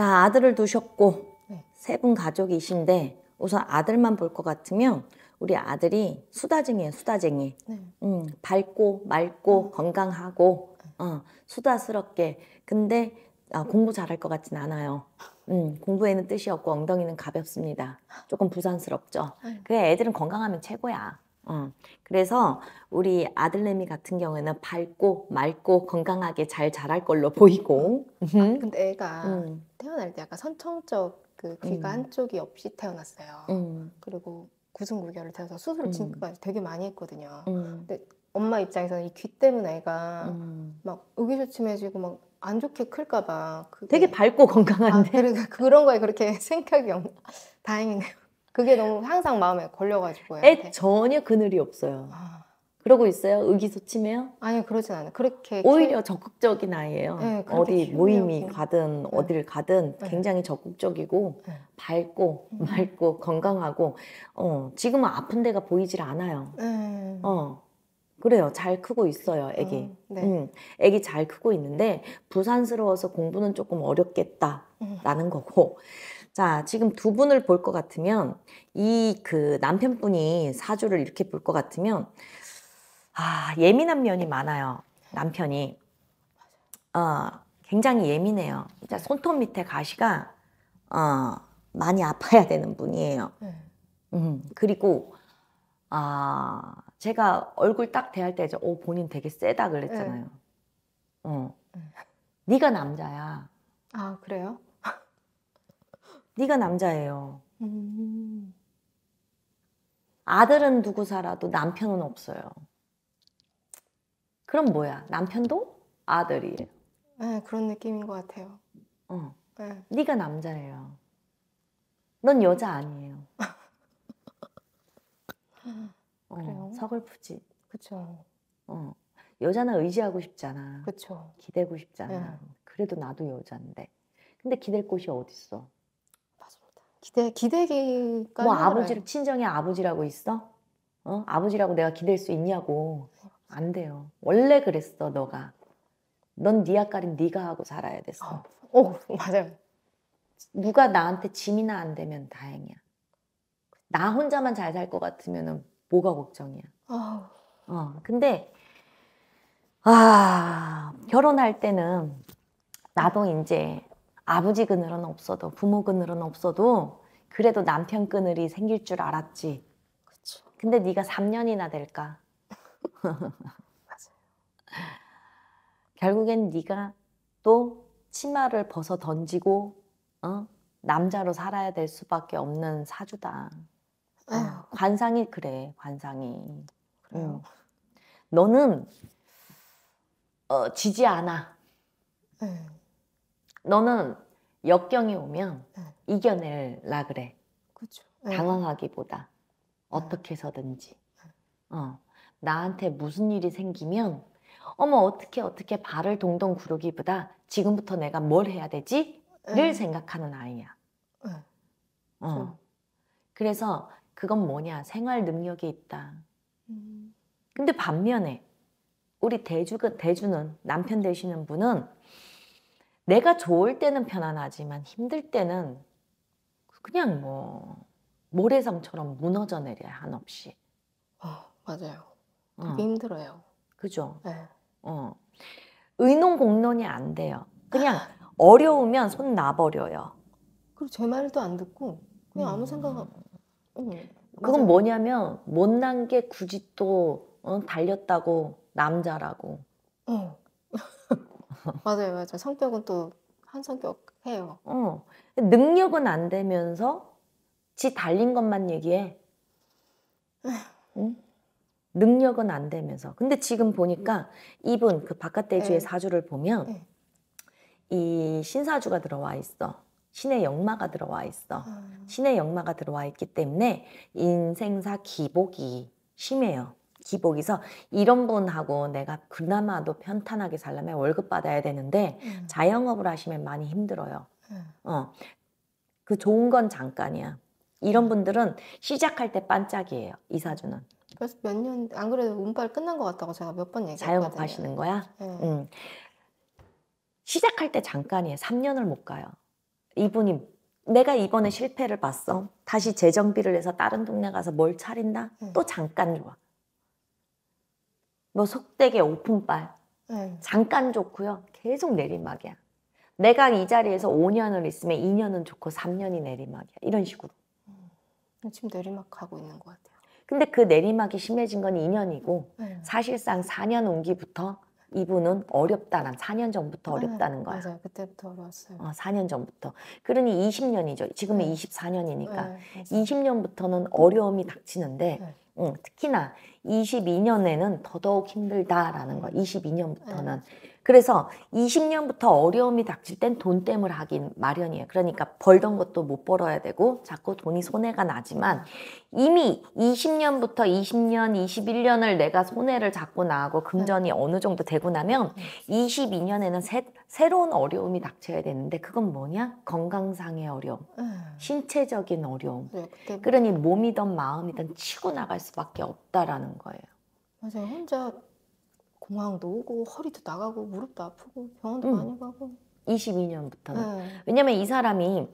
자, 아들을 두셨고 네. 세분 가족이신데 우선 아들만 볼 것 같으면 우리 아들이 수다쟁이에요, 수다쟁이. 네. 음, 밝고 맑고 음. 건강하고 네. 어, 수다스럽게. 근데 아, 공부 잘할 것 같진 않아요. 음, 공부에는 뜻이 없고 엉덩이는 가볍습니다. 조금 부산스럽죠. 그 애들은 건강하면 최고야. 어. 그래서 우리 아들내미 같은 경우에는 밝고 맑고 건강하게 잘 자랄 걸로 보이고. 아, 근데 애가 음. 태어날 때 약간 선천적 그 귀가 음. 한쪽이 없이 태어났어요. 음. 그리고 구승구결을 태워서 수술 을 친구까지 음. 되게 많이 했거든요. 음. 근데 엄마 입장에서는 이 귀 때문에 애가 음. 막 의기소침해지고 막 안 좋게 클까봐. 되게 밝고 건강한데. 아, 그 그런 거에 그렇게 생각이 없... 다행이네요. 그게 너무 항상 마음에 걸려가지고 애 전혀 그늘이 없어요. 아. 그러고 있어요? 의기소침해요? 아니 그러진 않아요. 그렇게 그 오히려 키... 적극적인 아이예요. 네, 어디 키우려고. 모임이 네. 가든 네. 어딜 가든 굉장히 적극적이고 네. 밝고 음. 맑고 건강하고 어 지금은 아픈 데가 보이질 않아요. 네. 어 그래요. 잘 크고 있어요, 애기. 어, 음, 애기 잘 크고 있는데 부산스러워서 공부는 조금 어렵겠다라는 음. 거고. 자, 지금 두 분을 볼 것 같으면 이 그 남편분이 사주를 이렇게 볼 것 같으면 아, 예민한 면이 많아요. 남편이. 어, 굉장히 예민해요. 진짜 손톱 밑에 가시가 어, 많이 아파야 되는 분이에요. 네. 음, 그리고 아, 제가 얼굴 딱 대할 때오 어, 본인 되게 세다 그랬잖아요. 네. 어. 네. 네가 남자야. 아, 그래요? 네가 남자예요. 음. 아들은 누구 살아도 남편은 없어요. 그럼 뭐야? 남편도 아들이에요. 네, 그런 느낌인 것 같아요. 어. 네. 네가 남자예요. 넌 여자 아니에요. 어, 그래요? 서글프지. 그렇 어. 여자는 의지하고 싶잖아. 그렇 기대고 싶잖아. 네. 그래도 나도 여잔데. 근데 기댈 곳이 어딨어? 기대 기대기뭐 아버지를 친정의 아버지라고 있어? 어? 아버지라고 내가 기댈 수 있냐고. 안 돼요. 원래 그랬어, 너가. 넌네 아까린 네가 하고 살아야 됐어. 아, 어, 어, 맞아요. 누가 나한테 짐이나 안 되면 다행이야. 나 혼자만 잘 살 것 같으면 뭐가 걱정이야. 어. 어, 근데 아 결혼할 때는 나도 이제 아버지 그늘은 없어도 부모 그늘은 없어도 그래도 남편 그늘이 생길 줄 알았지. 그쵸. 근데 네가 3년이나 될까? 결국엔 네가 또 치마를 벗어 던지고 어? 남자로 살아야 될 수밖에 없는 사주다. 어, 아. 관상이 그래, 관상이. 그래요. 어. 너는 어, 지지 않아. 응. 네. 너는 역경이 오면 네. 이겨낼라 그래. 그죠 네. 당황하기보다 어떻게 해서든지. 네. 어. 나한테 무슨 일이 생기면 어머 어떻게 어떻게 발을 동동 구르기보다 지금부터 내가 뭘 해야 되지를 생각하는 아이야. 어. 그래서 그건 뭐냐 생활 능력이 있다. 음. 근데 반면에 우리 대주 대주는 남편 되시는 분은 내가 좋을 때는 편안하지만 힘들 때는 그냥 뭐 모래성처럼 무너져 내려야 한없이. 어, 맞아요. 어. 힘들어요. 그죠? 네. 어. 의논 공론이 안 돼요. 그냥 아. 어려우면 손 놔버려요. 그리고 제 말도 안 듣고 그냥 아무 음. 생각 안. 음. 그건 뭐냐면 못난 게 굳이 또 어, 달렸다고 남자라고. 어. 맞아요, 맞아요. 성격은 또 한 성격 해요. 어. 능력은 안 되면서 지 달린 것만 얘기해. 응? 능력은 안 되면서. 근데 지금 보니까 이분 그 바깥대주의 네. 사주를 보면 네. 이 신사주가 들어와 있어. 신의 역마가 들어와 있어. 음. 신의 역마가 들어와 있기 때문에 인생사 기복이 심해요. 기복이서 이런 분하고 내가 그나마도 편탄하게 살려면 월급 받아야 되는데 음. 자영업을 하시면 많이 힘들어요. 음. 어. 그 좋은 건 잠깐이야. 이런 음. 분들은 시작할 때 반짝이에요. 이사주는. 그래서 몇년 안 그래도 운빨 끝난 것 같다고 제가 몇 번 얘기했거든요. 자영업 하시는 거야? 음. 음. 시작할 때 잠깐이에요. 3년을 못 가요. 이분이 내가 이번에 실패를 봤어. 다시 재정비를 해서 다른 동네 가서 뭘 차린다? 음. 또 잠깐 좋아. 뭐 속되게 오픈빨 네. 잠깐 좋고요. 계속 내리막이야. 내가 이 자리에서 5년을 있으면 2년은 좋고 3년이 내리막이야. 이런 식으로. 음, 지금 내리막 가고 있는 것 같아요. 근데 그 내리막이 심해진 건 2년이고 네. 사실상 4년 온기부터 이분은 어렵다는 4년 전부터 네, 어렵다는 거야. 맞아요. 그때부터 어려웠어요. 어, 4년 전부터. 그러니 20년이죠. 지금은 네. 24년이니까. 네, 20년부터는 어려움이 닥치는데 네. 응, 어, 특히나 22년에는 더더욱 힘들다라는 거. 22년부터는 네. 아. 그래서 20년부터 어려움이 닥칠 땐 돈 땜을 하긴 마련이에요. 그러니까 벌던 것도 못 벌어야 되고 자꾸 돈이 손해가 나지만 이미 20년부터 20년, 21년을 내가 손해를 자꾸 나고 금전이 네. 어느 정도 되고 나면 22년에는 새, 새로운 어려움이 닥쳐야 되는데 그건 뭐냐? 건강상의 어려움, 네. 신체적인 어려움. 네, 그러니 몸이든 마음이든 치고 나갈 수밖에 없다라는 거예요. 맞아요. 혼자 공황도 오고 허리도 나가고 무릎도 아프고 병원도 음. 많이 가고 22년부터는 네. 왜냐면 이 사람이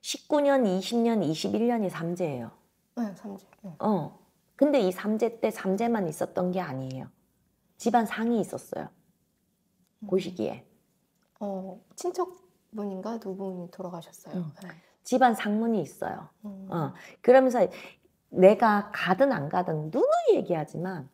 19년, 20년, 21년이 삼재예요. 네, 삼재. 네. 어. 근데 이 삼재 때 삼재만 있었던 게 아니에요. 집안 상이 있었어요. 고 음. 시기에. 어, 친척분인가 두분이 돌아가셨어요. 응. 네. 집안 상문이 있어요. 음. 어. 그러면서 내가 가든 안 가든 누누이 얘기하지만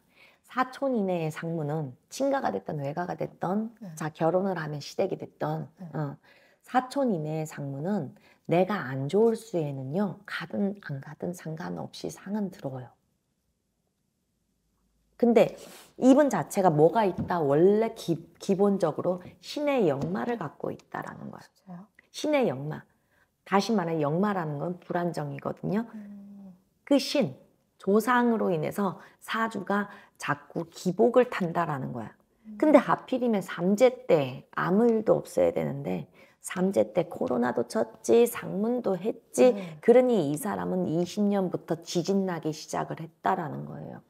사촌 이내의 상무는 친가가 됐던 외가가 됐던 네. 자 결혼을 하면 시댁이 됐던 네. 어, 사촌 이내의 상무는 내가 안 좋을 수에는요 가든 안 가든 상관없이 상은 들어요. 근데 입은 자체가 뭐가 있다 원래 기, 본적으로 신의 역마를 갖고 있다라는 거예요. 진짜요? 신의 역마. 다시 말해 역마라는 건 불안정이거든요. 음... 그 신, 조상으로 인해서 사주가 자꾸 기복을 탄다라는 거야. 음. 근데 하필이면 삼재 때 아무 일도 없어야 되는데 삼재 때 코로나도 쳤지 상문도 했지 음. 그러니 이 사람은 20년부터 지진 나기 시작을 했다라는 거예요.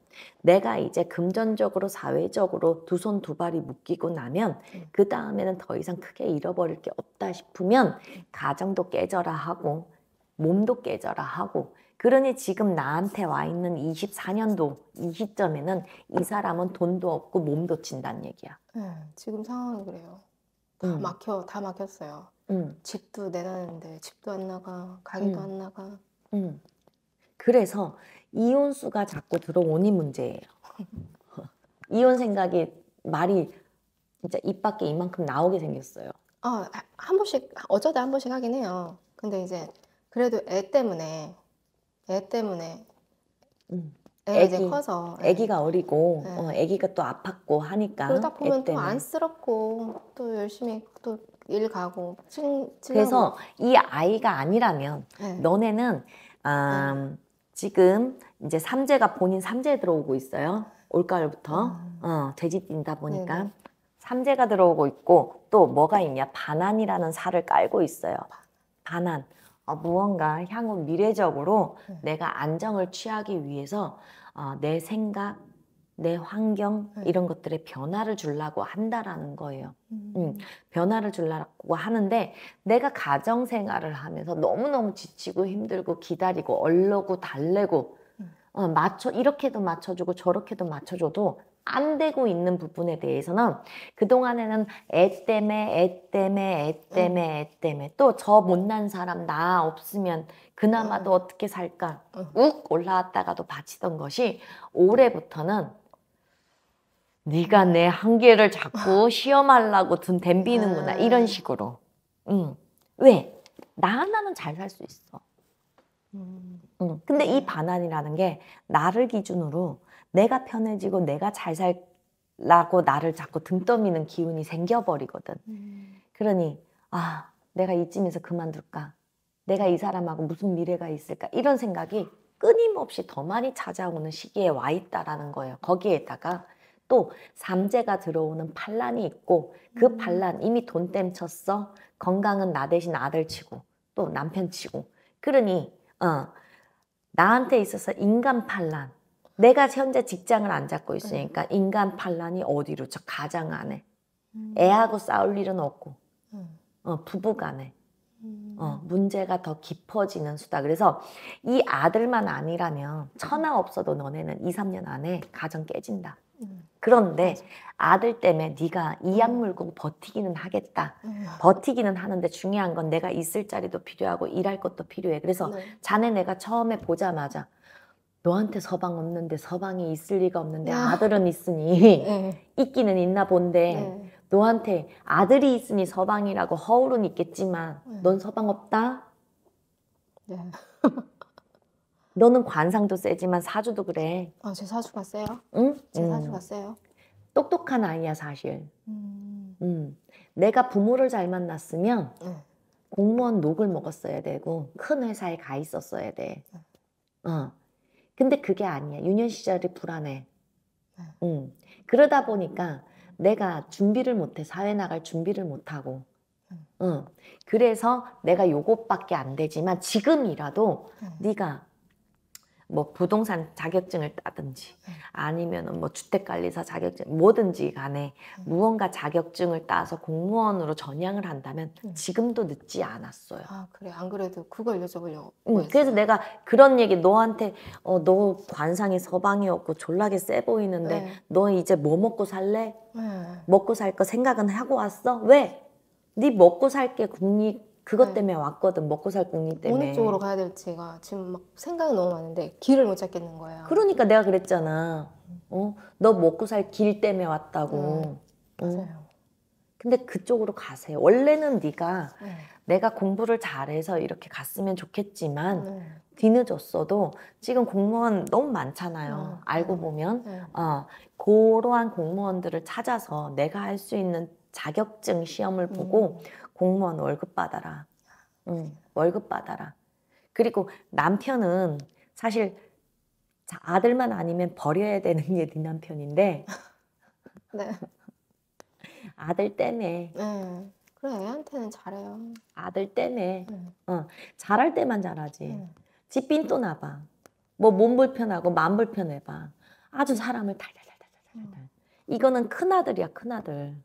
내가 이제 금전적으로 사회적으로 두 손 두 발이 묶이고 나면 음. 그 다음에는 더 이상 크게 잃어버릴 게 없다 싶으면 음. 가정도 깨져라 하고 몸도 깨져라 하고 그러니 지금 나한테 와 있는 24년도 이 시점에는 이 사람은 돈도 없고 몸도 친다는 얘기야. 음, 지금 상황이 그래요. 다 음. 막혀, 다 막혔어요. 음. 집도 내놨는데 집도 안 나가, 가게도 음. 안 나가. 음. 그래서 이혼수가 자꾸 들어오니 문제예요. 이혼 생각이 말이 진짜 입 밖에 이만큼 나오게 생겼어요. 어, 한 번씩 어쩌다 한 번씩 하긴 해요. 근데 이제 그래도 애 때문에 애 때문에 음. 애가 애기, 이제 커서 예. 애기가 네. 어리고 네. 어, 애기가 또 아팠고 하니까 그러다 보면 또 안쓰럽고 또 열심히 또 일 가고 친, 그래서 이 아이가 아니라면 네. 너네는 아, 지금 이제 삼재가 본인 삼재 들어오고 있어요 올가을부터 음. 어, 돼지 뛴다 보니까 삼재가 들어오고 있고 또 뭐가 있냐 반안이라는 살을 깔고 있어요 반안 어, 무언가 향후 미래적으로 음. 내가 안정을 취하기 위해서 어, 내 생각, 내 환경 음. 이런 것들의 변화를 주려고 한다라는 거예요. 음. 음, 변화를 주려고 하는데 내가 가정 생활을 하면서 너무너무 지치고 힘들고 기다리고 얼르고 달래고 음. 어, 맞춰 이렇게도 맞춰주고 저렇게도 맞춰줘도 안 되고 있는 부분에 대해서는 그동안에는 애 때문에 애 때문에 애 때문에 애 때문에 또 저 못난 사람 나 없으면 그나마도 어떻게 살까 욱 올라왔다가도 바치던 것이 올해부터는 네가 내 한계를 자꾸 아. 시험하려고 든 덤비는구나 아. 이런 식으로 음. 왜? 나 하나는 잘 살 수 있어 음. 근데 이 반환이라는 게 나를 기준으로 내가 편해지고 내가 잘 살라고 나를 자꾸 등떠미는 기운이 생겨버리거든. 음. 그러니 아 내가 이쯤에서 그만둘까? 내가 이 사람하고 무슨 미래가 있을까? 이런 생각이 끊임없이 더 많이 찾아오는 시기에 와 있다라는 거예요. 거기에다가 또 삼재가 들어오는 반란이 있고 그 반란 음. 이미 돈 땜쳤어. 건강은 나 대신 아들 치고 또 남편 치고. 그러니 어, 나한테 있어서 인간 반란 내가 현재 직장을 안 잡고 네. 있으니까 인간 반란이 어디로 저 가장 안에 음. 애하고 싸울 일은 없고 음. 어, 부부간에 음. 어, 문제가 더 깊어지는 수다. 그래서 이 아들만 아니라면 천하 없어도 너네는 2, 3년 안에 가정 깨진다. 그런데 아들 때문에 네가 이약 물고 버티기는 하겠다. 버티기는 하는데 중요한 건 내가 있을 자리도 필요하고 일할 것도 필요해. 그래서 네. 자네 내가 처음에 보자마자 너한테 서방 없는데 서방이 있을 리가 없는데 야. 아. 아들은 있으니 네. 있기는 있나 본데 네. 너한테 아들이 있으니 서방이라고 허울은 있겠지만 네. 넌 서방 없다. 네. 너는 관상도 세지만 사주도 그래. 아제 사주가 세요? 응? 제 음. 사주가 세요. 똑똑한 아이야 사실. 음. 음. 내가 부모를 잘 만났으면 네. 공무원 녹을 먹었어야 되고 큰 회사에 가 있었어야 돼. 네. 어. 근데 그게 아니야. 유년 시절이 불안해. 네. 음. 그러다 보니까 내가 준비를 못해. 사회 나갈 준비를 못하고. 네. 응. 그래서 내가 요것밖에 안 되지만 지금이라도 네. 네가 뭐 부동산 자격증을 따든지 네. 아니면 뭐 주택관리사 자격증 뭐든지 간에 네. 무언가 자격증을 따서 공무원으로 전향을 한다면 네. 지금도 늦지 않았어요. 아 그래 안 그래도 그걸 여쭤보려고. 응, 그래서 내가 그런 얘기 너한테 어너 관상이 서방이었고 졸라게 세 보이는데 네. 너 이제 뭐 먹고 살래? 네. 먹고 살 거 생각은 하고 왔어? 왜? 네 먹고 살게 국립 그것 네. 때문에 왔거든 먹고 살 공리 때문에 어느 쪽으로 가야 될지가 지금 막 생각이 너무 많은데 길을 못 찾겠는 거예 그러니까 내가 그랬잖아. 어, 너 먹고 살 길 때문에 왔다고. 음, 어? 맞아요. 음. 근데 그쪽으로 가세요. 원래는 네가 네. 내가 공부를 잘해서 이렇게 갔으면 좋겠지만 네. 뒤늦었어도 지금 공무원 너무 많잖아요. 음, 네. 네. 어, 알고 네. 보면 어, 그러한 공무원들을 찾아서 내가 할 수 있는 자격증 시험을 음. 보고 음. 공무원 월급 받아라. 응, 월급 받아라. 그리고 남편은 사실 아들만 아니면 버려야 되는 게네 남편인데. 네. 아들 때문에. 네. 그래 애한테는 잘해요. 아들 때문에. 응. 음. 어, 잘할 때만 잘하지. 응. 음. 집 빈또 나봐. 뭐 몸 불편하고 마음 불편해봐. 아주 사람을 달달달달달달. 응. 음. 이거는 큰 아들이야 큰 아들.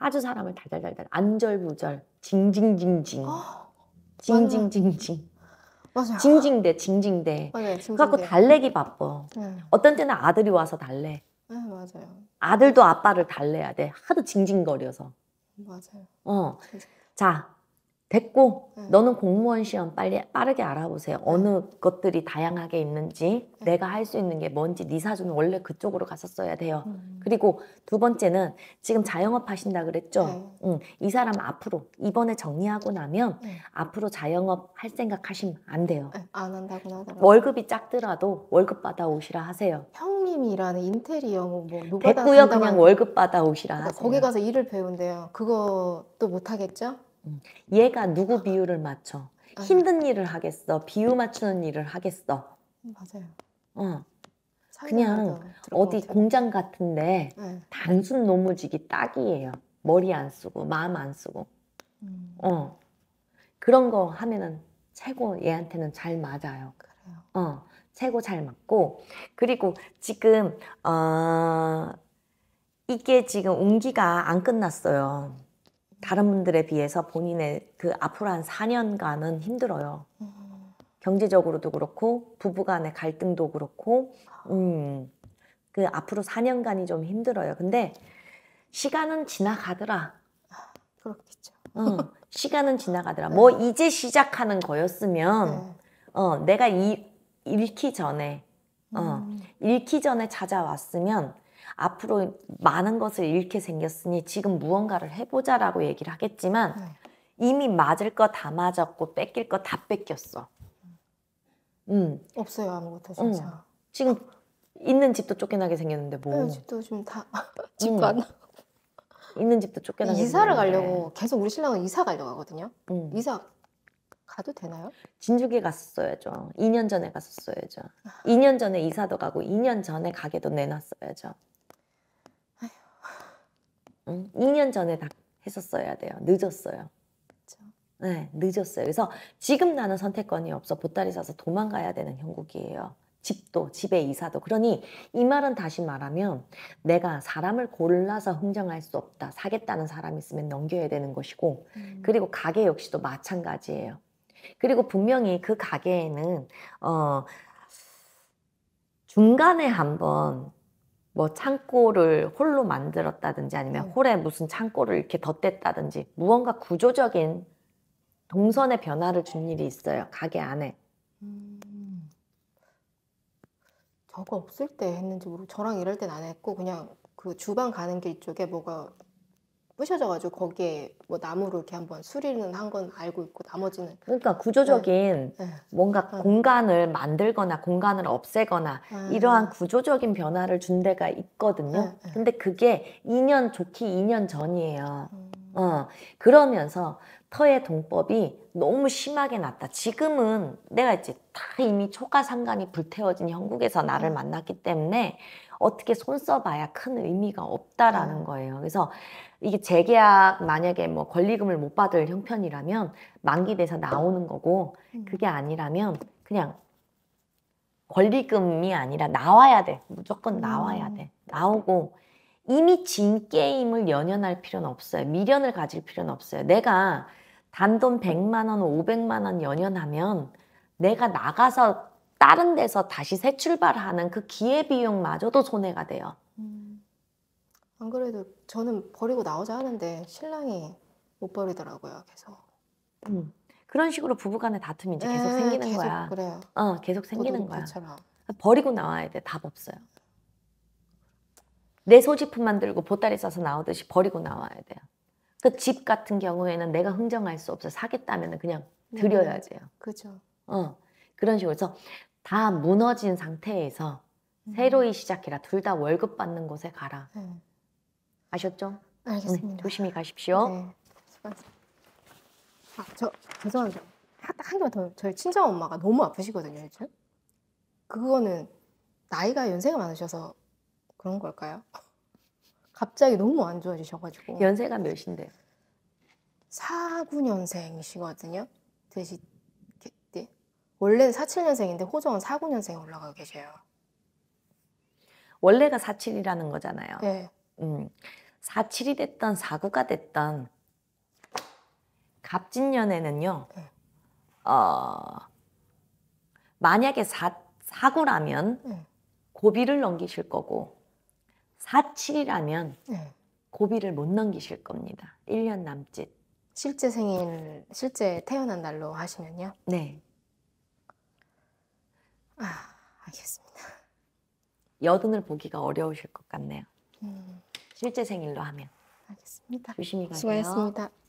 아주 사람을 달달달달 안절부절 징징징징 아, 징징징징 맞아요. 징징대 아, 예, 징징대 그래갖고 달래기 바빠 네. 어떤 때는 아들이 와서 달래 네, 맞아요. 아들도 아빠를 달래야 돼 하도 징징거려서 맞아요. 어. 자 됐고 네. 너는 공무원 시험 빨리 빠르게 알아보세요. 네. 어느 것들이 다양하게 있는지 네. 내가 할 수 있는 게 뭔지 네 사주는 원래 그쪽으로 갔었어야 돼요. 음. 그리고 두 번째는 지금 자영업 하신다 그랬죠. 응. 이 사람 앞으로 이번에 정리하고 나면 앞으로 자영업 할 생각 하시면 안 돼요. 안 한다고 나더라 월급이 작더라도 월급 받아 오시라 하세요. 형님이 라는 인테리어 뭐, 뭐노 됐고요. 그냥 월급 받아 오시라 그러니까 하세요. 거기 가서 일을 배운대요. 그거 또 못 하겠죠? 음. 얘가 누구 비유를 맞춰? 힘든 일을 하겠어? 비유 맞추는 일을 하겠어? 음, 맞아요. 어. 그냥 어디 공장 같은데 네. 단순 노무직이 딱이에요. 머리 안 쓰고 마음 안 쓰고. 음. 어. 그런 거 하면은 최고 얘한테는 잘 맞아요. 그래요. 어. 최고 잘 맞고 그리고 지금 어 이게 지금 운기가 안 끝났어요. 다른 분들에 비해서 본인의 그 앞으로 한 4년간은 힘들어요. 경제적으로도 그렇고 부부간의 갈등도 그렇고 음. 그 앞으로 4년간이 좀 힘들어요. 근데 시간은 지나가더라. 그렇겠죠. 응, 시간은 지나가더라. 네. 뭐 이제 시작하는 거였으면 네. 어, 내가 이, 잃기 전에 어, 음. 잃기 전에 찾아왔으면 앞으로 많은 것을 잃게 생겼으니 지금 무언가를 해보자라고 얘기를 하겠지만 네. 이미 맞을 거 다 맞았고 뺏길 거 다 뺏겼어. 음. 없어요 아무것도 음. 진짜. 음. 지금 있는 집도 쫓겨나게 생겼는데 뭐. 네, 집도 지금 다 집도 음. 있는 집도 쫓겨나게. 이사를 가려고 계속 우리 신랑은 이사 가려고 하거든요. 음. 이사 가도 되나요? 진주에 갔었어야죠. 2년 전에 갔었어야죠. 2년 전에 이사도 가고 2년 전에 가게도 내놨어야죠. 응? 2년 전에 다 했었어야 돼요. 늦었어요. 그렇죠. 네, 늦었어요. 그래서 지금 나는 선택권이 없어 보따리 사서 도망가야 되는 형국이에요. 집도 집에 이사도 그러니 이 말은 다시 말하면 내가 사람을 골라서 흥정할 수 없다 사겠다는 사람 있으면 넘겨야 되는 것이고 음. 그리고 가게 역시도 마찬가지예요 그리고 분명히 그 가게에는 어 중간에 한번 뭐 창고를 홀로 만들었다든지 아니면 음. 홀에 무슨 창고를 이렇게 덧댔다든지 무언가 구조적인 동선의 변화를 준 일이 있어요 가게 안에 음. 저거 없을 때 했는지 모르고 저랑 이럴 땐안 했고 그냥 그 주방 가는 길 쪽에 뭐가 부셔져가지고 거기에 뭐 나무로 이렇게 한번 수리는 한 건 알고 있고 나머지는 그러니까 구조적인 네. 네. 뭔가 네. 공간을 만들거나 공간을 없애거나 네. 이러한 구조적인 변화를 준 데가 있거든요. 네, 네. 근데 그게 2년 좋기 2년 전이에요. 음. 어 그러면서 터의 동법이 너무 심하게 났다. 지금은 내가 이제 다 이미 초가상간이 불태워진 형국에서 나를 음. 만났기 때문에 어떻게 손 써봐야 큰 의미가 없다라는 거예요. 그래서 이게 재계약 만약에 뭐 권리금을 못 받을 형편이라면 만기돼서 나오는 거고 음. 그게 아니라면 그냥 권리금이 아니라 나와야 돼 무조건 음. 나와야 돼 나오고 이미 진 게임을 연연할 필요는 없어요 미련을 가질 필요는 없어요 내가 단돈 100만 원, 500만 원 연연하면 내가 나가서 다른 데서 다시 새 출발하는 그 기회비용마저도 손해가 돼요. 안 그래도 저는 버리고 나오자 하는데 신랑이 못 버리더라고요. 계속. 음. 그런 식으로 부부간의 다툼이 이제 계속 예, 생기는 계속 거야. 그래요. 어, 계속 생기는 거야. 그처럼. 버리고 나와야 돼. 답 없어요. 내 소지품 만들고 보따리 싸서 나오듯이 버리고 나와야 돼요. 그 집 같은 경우에는 내가 흥정할 수 없어 사겠다면 그냥 네, 드려야 돼요. 그죠. 어 그런 식으로 해서 다 무너진 상태에서 음. 새로이 시작해라. 둘 다 월급 받는 곳에 가라. 음. 아셨죠? 알겠습니다. 네, 조심히 가십시오. 네. 아, 저 죄송한데 딱한 개만 더. 저희 친정 엄마가 너무 아프시거든요, 요즘. 그거는 나이가 연세가 많으셔서 그런 걸까요? 갑자기 너무 안 좋아지셔가지고. 연세가 몇인데? 49년생이시거든요. 되시겠지? 원래는 47년생인데 호정은 49년생에 올라가 계셔요. 원래가 47이라는 거잖아요. 네. 음, 4.7이 됐던 4.9가 됐던 갑진년에는요. 네. 어, 만약에 4, 4.9라면 고비를 넘기실 거고 4.7이라면 고비를 못 넘기실 겁니다. 1년 남짓. 실제 생일, 실제 태어난 날로 하시면요? 네. 아, 알겠습니다. 여든을 보기가 어려우실 것 같네요. 음. 실제 생일로 하면. 알겠습니다. 조심히 가세요. 수고하셨습니다.